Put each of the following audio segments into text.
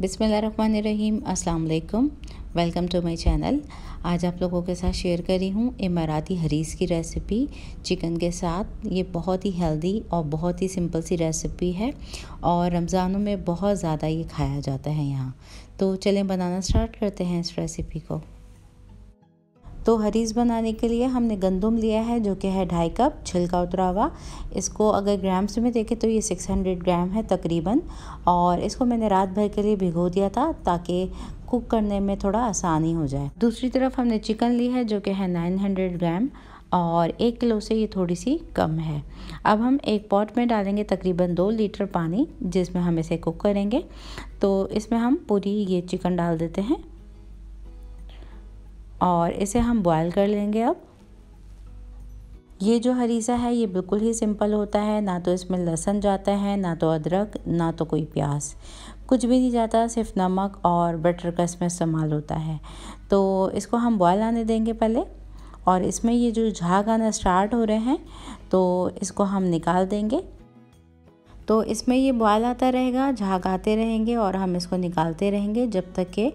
बिसमीम अस्सलाम welcome to my channel आज आप लोगों के साथ शेयर कर रही हूँ इमाराती हरीस की रेसिपी चिकन के साथ ये बहुत ही हेल्दी और बहुत ही सिंपल सी रेसिपी है और रमज़ानों में बहुत ज़्यादा ये खाया जाता है यहाँ तो चलें बनाना स्टार्ट करते हैं इस रेसिपी को तो हरीज बनाने के लिए हमने गंदम लिया है जो कि है ढाई कप छिलका उतरा हुआ इसको अगर ग्राम्स में देखें तो ये 600 ग्राम है तकरीबन और इसको मैंने रात भर के लिए भिगो दिया था ताकि कुक करने में थोड़ा आसानी हो जाए दूसरी तरफ हमने चिकन ली है जो कि है 900 ग्राम और एक किलो से ये थोड़ी सी कम है अब हम एक पॉट में डालेंगे तकरीबन दो लीटर पानी जिसमें हम इसे कुक करेंगे तो इसमें हम पूरी ये चिकन डाल देते हैं और इसे हम बॉयल कर लेंगे अब ये जो हरीसा है ये बिल्कुल ही सिंपल होता है ना तो इसमें लहसन जाता है ना तो अदरक ना तो कोई प्याज कुछ भी नहीं जाता सिर्फ नमक और बटर का इसमें इस्तेमाल होता है तो इसको हम बॉयल आने देंगे पहले और इसमें ये जो झाग आना स्टार्ट हो रहे हैं तो इसको हम निकाल देंगे तो इसमें ये बॉयल आता रहेगा झाग आते रहेंगे और हम इसको निकालते रहेंगे जब तक कि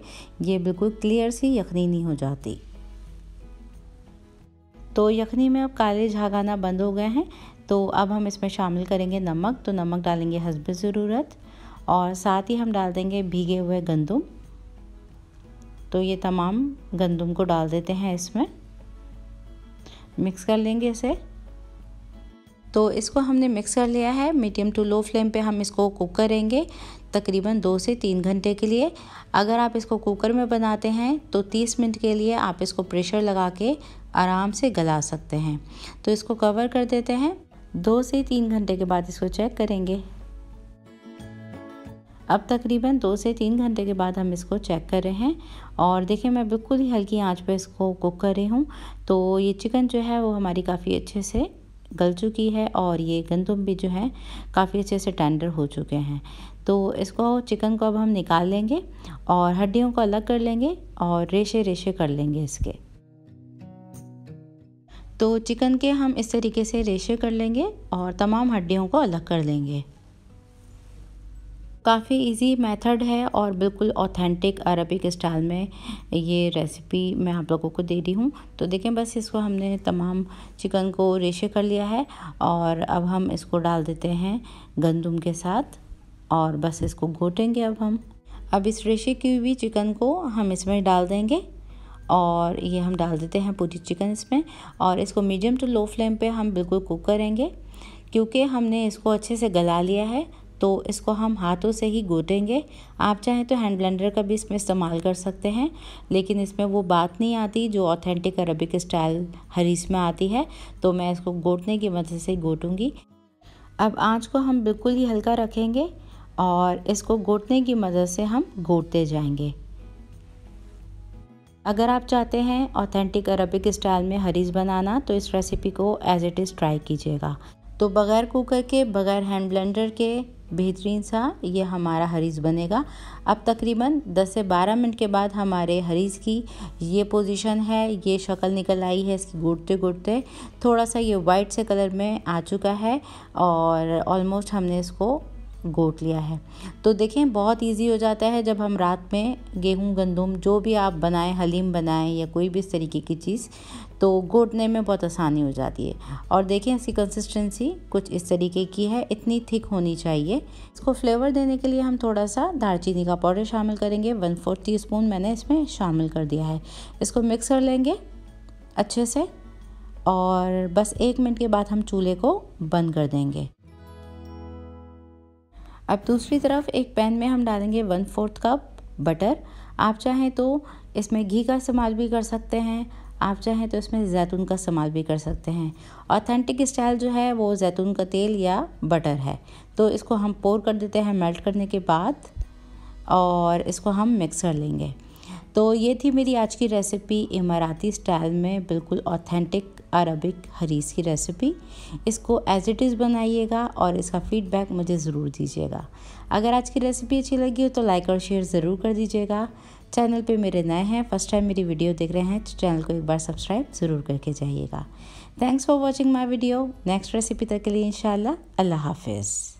ये बिल्कुल क्लियर सी यखनी नहीं हो जाती तो यखनी में अब काले झाग आना बंद हो गए हैं तो अब हम इसमें शामिल करेंगे नमक तो नमक डालेंगे हसब ज़रूरत और साथ ही हम डाल देंगे भीगे हुए गंदम तो ये तमाम गंदम को डाल देते हैं इसमें मिक्स कर लेंगे इसे तो इसको हमने मिक्स कर लिया है मीडियम टू लो फ्लेम पे हम इसको कुक करेंगे तकरीबन दो से तीन घंटे के लिए अगर आप इसको कुकर में बनाते हैं तो तीस मिनट के लिए आप इसको प्रेशर लगा के आराम से गला सकते हैं तो इसको कवर कर देते हैं दो से तीन घंटे के बाद इसको चेक करेंगे अब तकरीबन दो से तीन घंटे के बाद हम इसको चेक कर रहे हैं और देखिए मैं बिल्कुल ही हल्की आंच पे इसको कुक कर रही हूँ तो ये चिकन जो है वो हमारी काफ़ी अच्छे से गल चुकी है और ये गंदम भी जो है काफ़ी अच्छे से टेंडर हो चुके हैं तो इसको चिकन को अब हम निकाल लेंगे और हड्डियों को अलग कर लेंगे और रेशे रेशे कर लेंगे इसके तो चिकन के हम इस तरीके से रेशे कर लेंगे और तमाम हड्डियों को अलग कर लेंगे काफ़ी इजी मेथड है और बिल्कुल ऑथेंटिक अरबिक स्टाइल में ये रेसिपी मैं आप लोगों को दे रही हूँ तो देखें बस इसको हमने तमाम चिकन को रेशे कर लिया है और अब हम इसको डाल देते हैं गंदम के साथ और बस इसको घोटेंगे अब हम अब इस रेशे की हुई चिकन को हम इसमें डाल देंगे और ये हम डाल देते हैं पूरी चिकन इसमें और इसको मीडियम टू लो फ्लेम पे हम बिल्कुल कुक करेंगे क्योंकि हमने इसको अच्छे से गला लिया है तो इसको हम हाथों से ही गोटेंगे आप चाहें तो हैंड ब्लेंडर का भी इसमें इस्तेमाल कर सकते हैं लेकिन इसमें वो बात नहीं आती जो ऑथेंटिक अरबिक स्टाइल हरीस में आती है तो मैं इसको गोटने की मदद से गोटूँगी अब आँच को हम बिल्कुल ही हल्का रखेंगे और इसको गोटने की मदद से हम गोटते जाएंगे अगर आप चाहते हैं ऑथेंटिक अरबिक स्टाइल में हरीज बनाना तो इस रेसिपी को एज़ इट इज़ ट्राई कीजिएगा तो बग़ैर कुकर के बग़ैर हैंड ब्लेंडर के बेहतरीन सा ये हमारा हरीज बनेगा अब तकरीबन 10 से 12 मिनट के बाद हमारे हरीज की ये पोजीशन है ये शक्ल निकल आई है इसकी घुटते घुटते थोड़ा सा ये वाइट से कलर में आ चुका है और ऑलमोस्ट हमने इसको गोट लिया है तो देखें बहुत इजी हो जाता है जब हम रात में गेहूं गंदम जो भी आप बनाएं हलीम बनाएं या कोई भी इस तरीके की चीज़ तो घोटने में बहुत आसानी हो जाती है और देखें इसकी कंसिस्टेंसी कुछ इस तरीके की है इतनी थिक होनी चाहिए इसको फ्लेवर देने के लिए हम थोड़ा सा दालचीनी का पाउडर शामिल करेंगे वन फोर्थ टी स्पून मैंने इसमें शामिल कर दिया है इसको मिक्स कर लेंगे अच्छे से और बस एक मिनट के बाद हम चूल्हे को बंद कर देंगे अब दूसरी तरफ एक पैन में हम डालेंगे वन फोर्थ कप बटर आप चाहें तो इसमें घी का इस्तेमाल भी कर सकते हैं आप चाहें तो इसमें जैतून का इस्तेमाल भी कर सकते हैं ऑथेंटिक स्टाइल जो है वो जैतून का तेल या बटर है तो इसको हम पोर कर देते हैं मेल्ट करने के बाद और इसको हम मिक्स कर लेंगे तो ये थी मेरी आज की रेसिपी इमाराती स्टाइल में बिल्कुल ऑथेंटिक अरबिक हरीस की रेसिपी इसको एज इट इज़ बनाइएगा और इसका फीडबैक मुझे ज़रूर दीजिएगा अगर आज की रेसिपी अच्छी लगी हो तो लाइक और शेयर ज़रूर कर दीजिएगा चैनल पे मेरे नए हैं फर्स्ट टाइम मेरी वीडियो देख रहे हैं तो चैनल को एक बार सब्सक्राइब ज़रूर करके जाइएगा thanks for watching my video next recipe तक के लिए इन अल्लाह हाफिज़